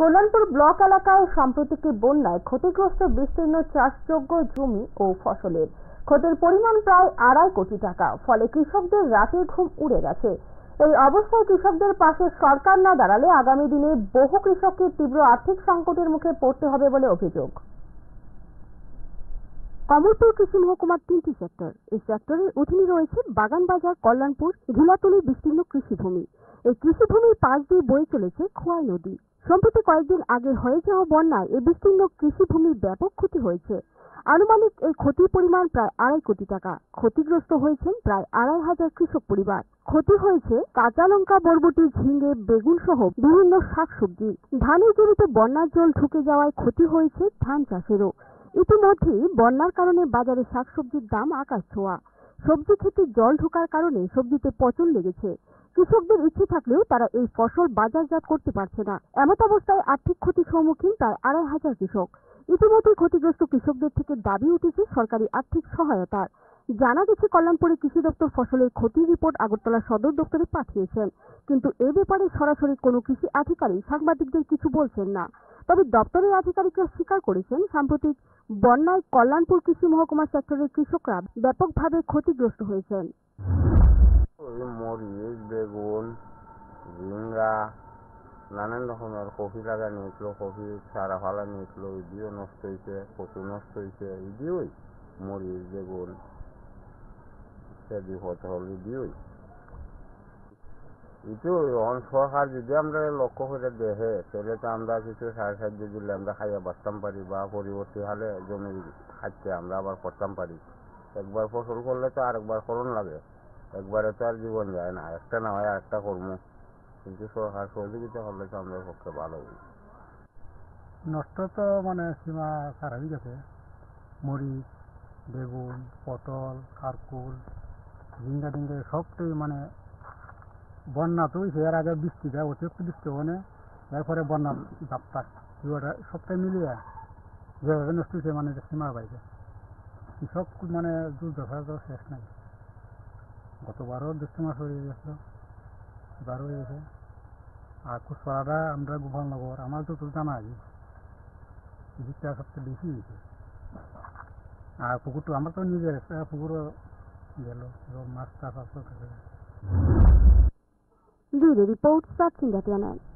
Kalyanpur block এলাকায় সম্প্রতিকে বন্যায় ক্ষতিগ্রস্ত বিস্তীর্ণ চাষযোগ্য জমি ও ফসলের ক্ষতির পরিমাণ প্রায় আড়াই কোটি টাকা ফলে কৃষকদের রাতে ঘুম উড়ে গেছে এই অবস্থায় কৃষকদের পাশে সরকার না দাঁড়ালে আগামী দিনে বহু কৃষককে তীব্র আর্থিক সংকটের মুখে পড়তে হবে বলে অভিযোগ কমলপুর কৃষি মহকুমার তিনটি সেক্টর এই সেক্টরের অধীনে রয়েছে বাগানবাজার কল্যাণপুর ঘিলাতলি বিস্তীর্ণ কৃষিভূমি এই কৃষিভূমির পাশ দিয়ে বয়ে চলেছে খোয়াই নদী সম্প্রতি কয়েকদিন আগে হয়ে যাওয়া বন্যায় এ বিস্তীর্ণ কৃষিভূমির ব্যাপক ক্ষতি হয়েছে আনুমানিক এই ক্ষতির পরিমাণ প্রায় আড়াই কোটি টাকা ক্ষতিগ্রস্ত হয়েছেন প্রায় আড়াই হাজার কৃষক পরিবার ক্ষতি হয়েছে কাঁচা লঙ্কা বরবটি ঝিঙে বেগুন সহ বিভিন্ন শাকসবজি ধানের জমিতে বন্যার জল ঢুকে যাওয়ায় ক্ষতি হয়েছে ধান চাষেরও ইতিমধ্যেই বন্যার কারণে বাজারে শাকসবজির দাম আকাশ ছোঁয়া সবজি ক্ষেতে জল ঢোকার কারণে সবজিতে পচন লেগেছে কৃষকদের ইচ্ছে থাকলেও তারা এই ফসল বাজারজাত করতে পারছে না এমত অবস্থায় আর্থিক ক্ষতির সম্মুখীন প্রায় আড়াই হাজার কৃষক ইতিমধ্যে ক্ষতিগ্রস্ত কৃষকদের থেকে দাবি উঠেছে সরকারি আর্থিক সহায়তার জানা গেছে কল্যাণপুরে কৃষি দপ্তর ফসলের ক্ষতির রিপোর্ট আগরতলা সদর দপ্তরে পাঠিয়েছেন কিন্তু এ ব্যাপারে সরাসরি কোনো কৃষি আধিকারিক সাংবাদিকদের কিছু বলছেন না তবে দপ্তরের আধিকারিকরা স্বীকার করেছেন সাম্প্রতিক বন্যায় কল্যাণপুর কৃষি মহকুমা সেক্টরের কৃষকরা ব্যাপকভাবে ক্ষতিগ্রস্ত হয়েছেন মরিচ বেগুন ঝিঙ্গা নানান রকমের কফি লাগা নিয়েছিল কফি সারা ফালা নিয়েছিল ইডিও নষ্ট হয়েছে কচু নষ্ট হয়েছে ইডিওই মরিচ বেগুন ইত্যাদি হতে হল ইডিওই ইটো অন সরকার যদি আমরা লক্ষ্য করে দেহে তাহলে তো আমরা কিছু সার সাহায্য দিলে আমরা খাইয়া বাঁচতাম পারি বা পরিবর্তী হলে জমি খাচ্ছে আমরা আবার করতাম পারি একবার ফসল করলে তো আরেকবার করণ লাগে একবারে তো আর জীবন যায় না একটা না হয় একটা কর্ম কিন্তু সরকার সহযোগিতা হলে তো আমাদের পক্ষে ভালো হবে নষ্ট তো মানে সীমা খারাপই গেছে মরিচ বেগুন পটল কারকুল ঝিঙ্গা টিঙ্গা সবটাই মানে বন্যা তো এর আগে বৃষ্টি দেয় অতিরিক্ত বৃষ্টি মানে এরপরে বন্যা যাত্রা ওটা সবটাই মিলিয়ে যেভাবে নষ্ট হয়েছে মানে সীমা বাইরে সব মানে দুর্দশা তো শেষ নাই গতবারও দুষ্ট মাছ হয়ে গেছিলো এবার হয়ে গেছে আর কুসপাড়াটা আমরা গোপালনগর আমার তো জানা আছে এদিকটা সবচেয়ে বেশি হয়েছে আর পুকুরটা আমার তো নিজের একটা পুকুরও গেল মাছ চাষ আসলো দুধে রিপোর্ট সাক্ষী জাতীয়